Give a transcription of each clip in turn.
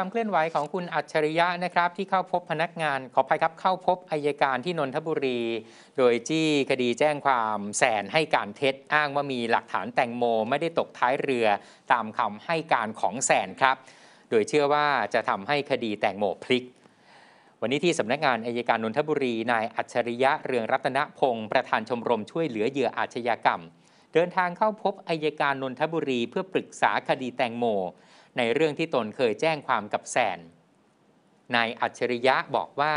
ความเคลื่อนไหวของคุณอัจฉริยะนะครับที่เข้าพบพนักงานขออภัยครับ เข้าพบอายการที่นนทบุรี โดยจี้คดีแจ้งความ แสนให้การเท็จ อ้างว่ามีหลักฐานแตงโม ไม่ได้ตกท้ายเรือตามคำให้การของแสนครับ โดยเชื่อว่าจะทำให้คดีแตงโมพลิก วันนี้ที่สำนักงานอายการนนทบุรีนายอัจฉริยะเรืองรัตนพงศ์ประธานชมรมช่วยเหลือเหยื่ออาชญากรรม เดินทางเข้าพบอายการนนทบุรีเพื่อปรึกษาคดีแตงโมในเรื่องที่ตนเคยแจ้งความกับแซนนายอัจฉริยะบอกว่า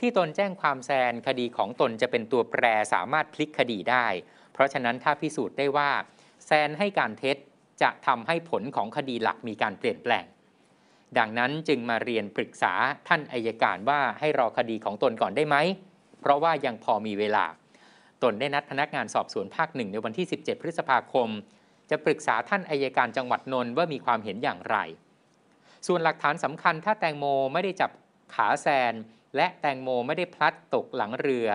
ที่ตนแจ้งความแซน คดีของตนจะเป็นตัวแปรสามารถพลิกคดีได้ เพราะฉะนั้นถ้าพิสูจน์ได้ว่า แซนให้การเท็จจะทำให้ผลของคดีหลักมีการเปลี่ยนแปลง ดังนั้นจึงมาเรียนปรึกษาท่านอายการว่าให้รอคดีของตนก่อนได้ไหมเพราะว่ายังพอมีเวลา ตนได้นัดพนักงานสอบสวนภาคหนึ่งในวันที่ 17 พฤษภาคมจะปรึกษาท่านอายการจังหวัดนนท์ว่ามีความเห็นอย่างไร ส่วนหลักฐานสำคัญ ถ้าแตงโมไม่ได้จับขาแซน และแตงโมไม่ได้พลัดตกหลังเรือ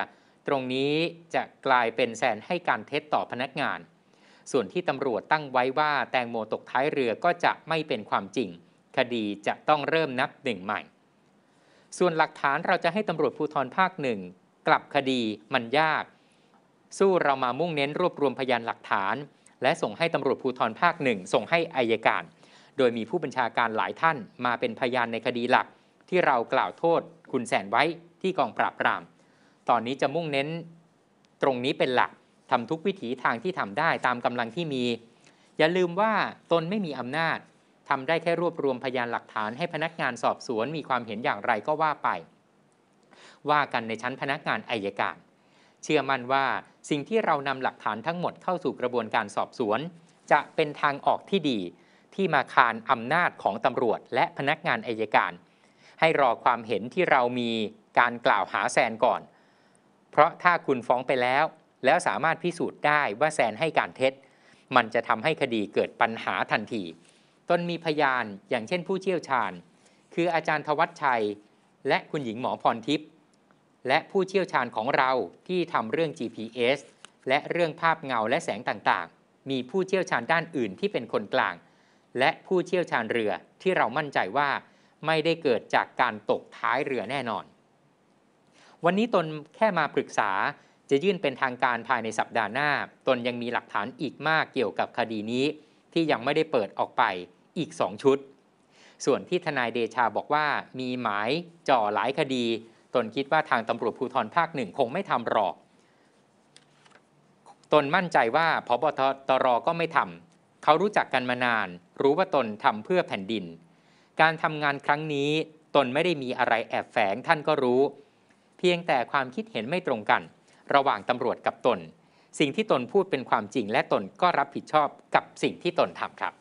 ตรงนี้จะกลายเป็นแซนให้การเท็จต่อพนักงาน ส่วนที่ตำรวจตั้งไว้ว่าแตงโมตกท้ายเรือก็จะไม่เป็นความจริง คดีจะต้องเริ่มนับหนึ่งใหม่ ส่วนหลักฐานเราจะให้ตำรวจภูธรภาคหนึ่งกลับคดีมันยาก สู้เรามามุ่งเน้นรวบรวมพยานหลักฐานและส่งให้ตำรวจภูธรภาคหนึ่งส่งให้อายการ โดยมีผู้บัญชาการหลายท่าน มาเป็นพยานในคดีหลัก ที่เรากล่าวโทษ คุณแสนไว้ที่กองปราบปราม ตอนนี้จะมุ่งเน้นตรงนี้เป็นหลักทำทุกวิถีทางที่ทำได้ตามกำลังที่มี อย่าลืมว่าตนไม่มีอำนาจทำได้แค่รวบรวมพยานหลักฐานให้พนักงานสอบสวน มีความเห็นอย่างไรก็ว่าไป ว่ากันในชั้นพนักงานอายการเชื่อมั่นว่าสิ่งที่เรานำหลักฐานทั้งหมดเข้าสู่กระบวนการสอบสวน จะเป็นทางออกที่ดี ที่มาคานอำนาจของตำรวจและพนักงานอายการ ให้รอความเห็นที่เรามีการกล่าวหาแซนก่อน เพราะถ้าคุณฟ้องไปแล้ว แล้วสามารถพิสูจน์ได้ว่าแซนให้การเท็จ มันจะทำให้คดีเกิดปัญหาทันทีตนมีพยานอย่างเช่นผู้เชี่ยวชาญ คืออาจารย์ทวัชชัย และคุณหญิงหมอพรทิพย์และผู้เชี่ยวชาญของเราที่ทำเรื่อง GPS และเรื่องภาพเงาและแสงต่างๆ มีผู้เชี่ยวชาญด้านอื่นที่เป็นคนกลาง และผู้เชี่ยวชาญเรือที่เรามั่นใจว่า ไม่ได้เกิดจากการตกท้ายเรือแน่นอน วันนี้ตนแค่มาปรึกษาจะยื่นเป็นทางการภายในสัปดาห์หน้า ตนยังมีหลักฐานอีกมากเกี่ยวกับคดีนี้ที่ยังไม่ได้เปิดออกไปอีกสองชุด ส่วนที่ทนายเดชาบอกว่ามีหมายจ่อหลายคดีตนคิดว่าทางตำรวจภูธรภาคหนึ่งคงไม่ทำหรอก ตนมั่นใจว่าพบตรก็ไม่ทำ เขารู้จักกันมานาน รู้ว่าตนทำเพื่อแผ่นดิน การทำงานครั้งนี้ ตนไม่ได้มีอะไรแอบแฝงท่านก็รู้ เพียงแต่ความคิดเห็นไม่ตรงกัน ระหว่างตำรวจกับตน สิ่งที่ตนพูดเป็นความจริง และตนก็รับผิดชอบกับสิ่งที่ตนทำครับ